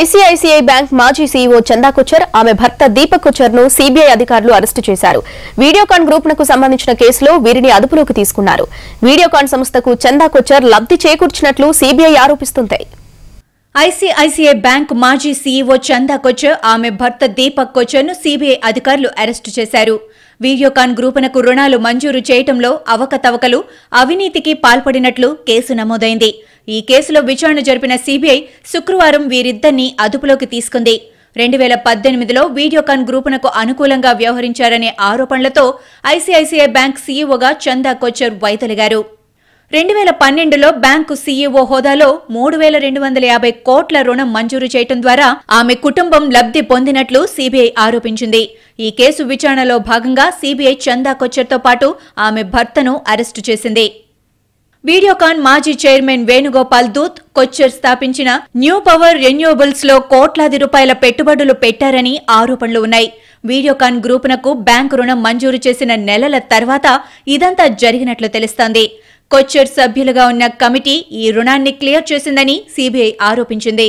ICICI bank మాజీ CEO Chanda Kochhar ఆమె భర్త దీపక్ కొచ్చర్ ను సీబీఐ అధికారులు అరెస్టు చేశారు వీడియోకాన్ నకు సంబంధించిన కేసులో వీరిని అదుపులోకి తీసుకున్నారు వీడియోకాన్ సంస్థకు చందా కొచ్చర్ లబ్ది చేకూర్చినట్లు సీబీఐ ఆరోపిస్తుంది ఐసీఐసీఐ బ్యాంక్ మాజీ సీఈఓ చందా కొచ్చర్ ఆమె భర్త దీపక్ కొచ్చర్ను సీబీఐ అధికారులు అరెస్టు చేశారు వీడియోకాన్ గ్రూపునకు రుణాలు మంజూరు చేయటంలో అవకతవకలు అవినీతికి పాల్పడినట్లు కేసు నమోదైంది ఈ కేసులో విచారణ జరిపిన సీబీఐ శుక్రవారం వీరిద్దరినీ అదుపులోకి తీసుకుంది రెండు వేల పద్దెనిమిదిలో వీడియోకాన్ గ్రూపునకు అనుకూలంగా వ్యవహరించారనే ఆరోపణలతో ఐసీఐసీఐ బ్యాంక్ సీఈఓగా చందా కొచ్చర్ వైదొలిగారు రెండు వేల పన్నెండులో బ్యాంకు సీఈఓ హోదాలో మూడు వేల రెండు వందల యాభై కోట్ల రుణం మంజూరు చేయటం ద్వారా ఆమె కుటుంబం లబ్ధి పొందినట్లు సీబీఐ ఆరోపించింది ఈ కేసు విచారణలో భాగంగా సీబీఐ చందా కొచ్చర్తో పాటు ఆమె భర్తను అరెస్టు చేసింది వీడియోకాన్ మాజీ చైర్మన్ వేణుగోపాల్ దూత్ కొచ్చర్ స్థాపించిన న్యూ పవర్ రెన్యూవబుల్స్ లో కోట్లాది రూపాయల పెట్టుబడులు పెట్టారని ఆరోపణలు ఉన్నాయి వీడియోకాన్ గ్రూపునకు బ్యాంకు రుణం మంజూరు చేసిన నెలల తర్వాత ఇదంతా జరిగినట్లు తెలుస్తోంది కొచ్చర్ సభ్యులుగా ఉన్న కమిటీ ఈ రుణాన్ని క్లియర్ చేసిందని సీబీఐ ఆరోపించింది